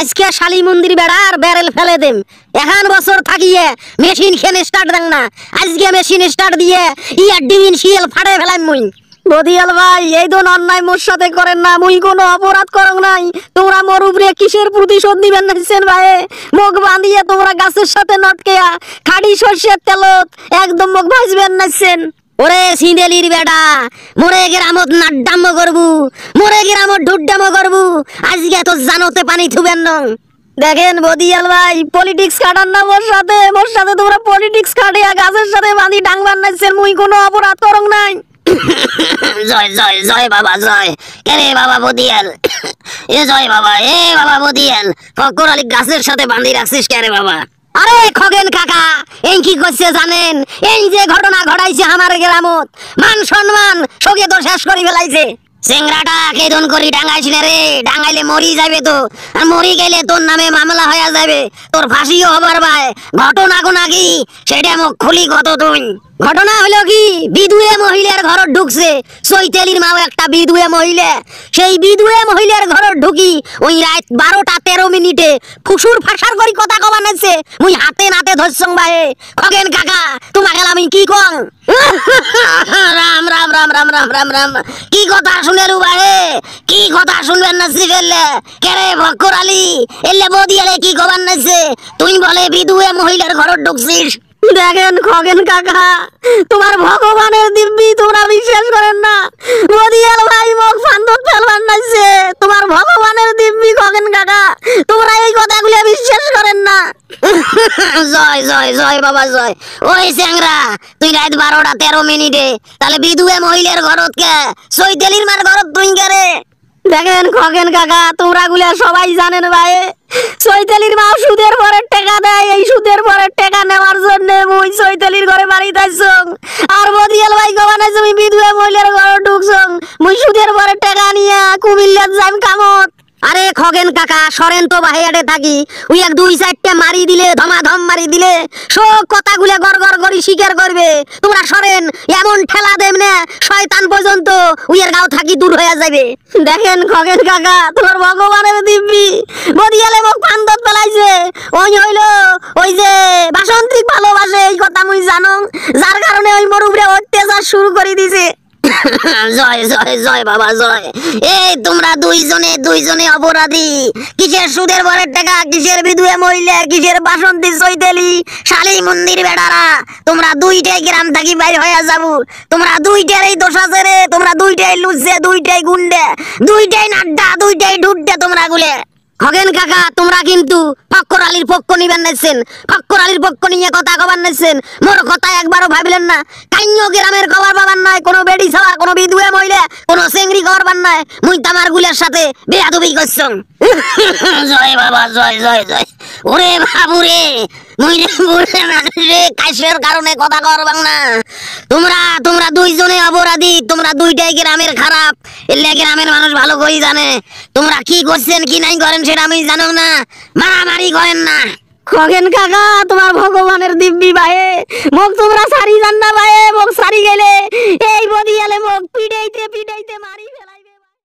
আজকে শালি মন্দির বেড়ার আর ব্যারেল ফেলে দেম এখান বছর থাকিয়ে মেশিন খেনে স্টার্ট দেন না আজকে মেশিন স্টার্ট দিয়ে ইয়ার ডিমিন শিয়াল ফাড়ে ফেলাম মুই বদিয়াল ভাই এই দোন অন্যায় মোর সাথে করেন না মুই কোনো অপরাধ করং নাই তোমরা মোর উপরে কিসের প্রতিশোধ দিবেন নাইছেন ভাই মুখ বাঁধিয়ে তোমরা গাছের সাথে নটকেয়া খাড়ি সর্ষের তেলত একদম মুখ ভাজবেন নাইছেন ওরে সিঁদেলির বেটা মোরে গ্রামত নাড্ডাম করবু মোরে গ্রামত ঢুড্ডাম করবু আজকে তো জানতে পানি থুবেন না দেখেন বদিয়াল ভাই পলিটিক্স খাটান না মোর সাথে মোর সাথে তোমরা পলিটিক্স খাটিয়া গাছের সাথে বাঁধি ডাংবার নাইছেন মুই কোনো অপরাধ করং নাই জয় জয় জয় বাবা জয় এরে বাবা বদিয়াল এ জয় বাবা এ বাবা বদিয়াল ফকর আলী গাছের সাথে বাঁধি রাখছিস কেরে বাবা আরে খগেন কাকা এই কি করছে জানেন এই যে ঘটনা ঘটাইছে আমার গ্রামত মান সম্মান সগে তো শেষ করে ফেলাইছে সিংড়াটা করি রে মরি যাবে তো আর মরি গেলে তোর নামে মামলা হয়ে যাবে তোর ফাঁসিও ঘটনা কি সেটা খুলি তুই ঘটনা কি বিধুয়ে মহিলার ঘর ঢুকছে মাও একটা বিধুয়ে মহিলা সেই মহিলার ঘর ঢুকি ওই রাত বারোটা তেরো মিনিটে ফুসুর ফাঁসার করি কথা কবা মুই হাতে নাতে ধরছং ভাই খগেন কাকা তোমাকে আমি কি কং রাম রাম রাম রাম রাম কি কথা শুনে রুবাহে কি কথা শুনবেন না ফেললে কেরে ভক্কর আলী এলে বদিয়ারে কি খবর নাইছে তুই বলে বিধুয়ে মহিলার ঘর ঢুকছিস দেখেন খগেন কাকা তোমার ভগবানের দিব্যি তোমরা বিশ্বাস করেন না বদিয়াল ভাই মুখ ফান্দত ফেলবার নাইছে তোমার ভগবানের দিব্যি খগেন কাকা তোমরা জয় জয় জয় বাবা জয় ওই স্যাংরা তুই রাত বারোটা তেরো মিনিটে তাহলে বিধুয়ে মহিলার ঘরত কে সৈতেলির মার ঘরত তুই রে দেখেন খগেন কাকা তোমরা গুলা সবাই জানেন ভাই সৈতালির মা সুদের পরে টাকা দেয় এই সুদের পরে টাকা নেওয়ার জন্য মুই সৈতালির ঘরে বাড়ি যাইছং আর বদিয়াল ভাই গবানে তুমি বিধুয়ে মহিলার ঘরে ঢুকছং মুই সুদের পরে টাকা নিয়া কুমিল্লার যাইম খগেন কাকা সরেন তো বাহিয়াটে থাকি ওই এক দুই চারটে মারি দিলে ধমাধম মারি দিলে সব কথাগুলো গড় গড় গড়ি স্বীকার করবে তোমরা সরেন এমন ঠেলা দেব না শয়তান পর্যন্ত ওই এর গাও থাকি দূর হয়ে যাবে দেখেন খগেন কাকা তোমার ভগবানের দিব্যি বদিয়ালে মুখ পান্দত পেলাইছে ওই হইল ওই যে বাসন্তিক ভালোবাসে এই কথা মুই জানো যার কারণে ওই মরুবরে অত্যাচার শুরু করে দিছে জয় জয় জয় বাবা জয় এই তোমরা দুইজনে দুইজনে অপরাধী কিসের সুদের বরের টাকা কিসের বিধুয়ে মহিলা কিসের বাসন্তী চৈতালি শালী মন্দির বেড়ারা তোমরা দুইটাই গ্রাম থাকি বাইর হয়ে যাবো তোমরা দুইটার দোষ আছে রে তোমরা দুইটাই লুচে দুইটাই গুন্ডে দুইটাই নাড্ডা দুইটাই ঢুড্ডে তোমরা গুলে খগেন কাকা তোমরা কিন্তু ফক্কর আলীর পক্ষ নিবেন নাইছেন ফক্কর আলীর পক্ষ নিয়ে কথা কবার নাইছেন মোর কথা একবারও ভাবিলেন না কাইন্য গ্রামের খবর পাবার নাই কোনো বেডি সাবার কোনো বিধুয়ে মহিলে কোনো চেংড়ি খবর পান নাই মুই তামার গুলের সাথে বেয়াদুবি করছং জয় বাবা জয় জয় জয় ওরে বাবুরে মুই রে কাশের কারণে কথা করবাং না তোমরা তোমরা দুইজনে অপরাধী তোমরা দুইটাই গ্রামের খারাপ এলে গ্রামের মানুষ ভালো করেই জানে তোমরা কি করছেন কি নাই করেন সেটা আমি জানো না মারামারি করেন না খগেন কাকা তোমার ভগবানের দিব্যি বাহে মোক তোমরা সারি জান না বাহে মোক সারি গেলে এই বদিয়ালে মোক পিড়াইতে পিড়াইতে মারি ফেলা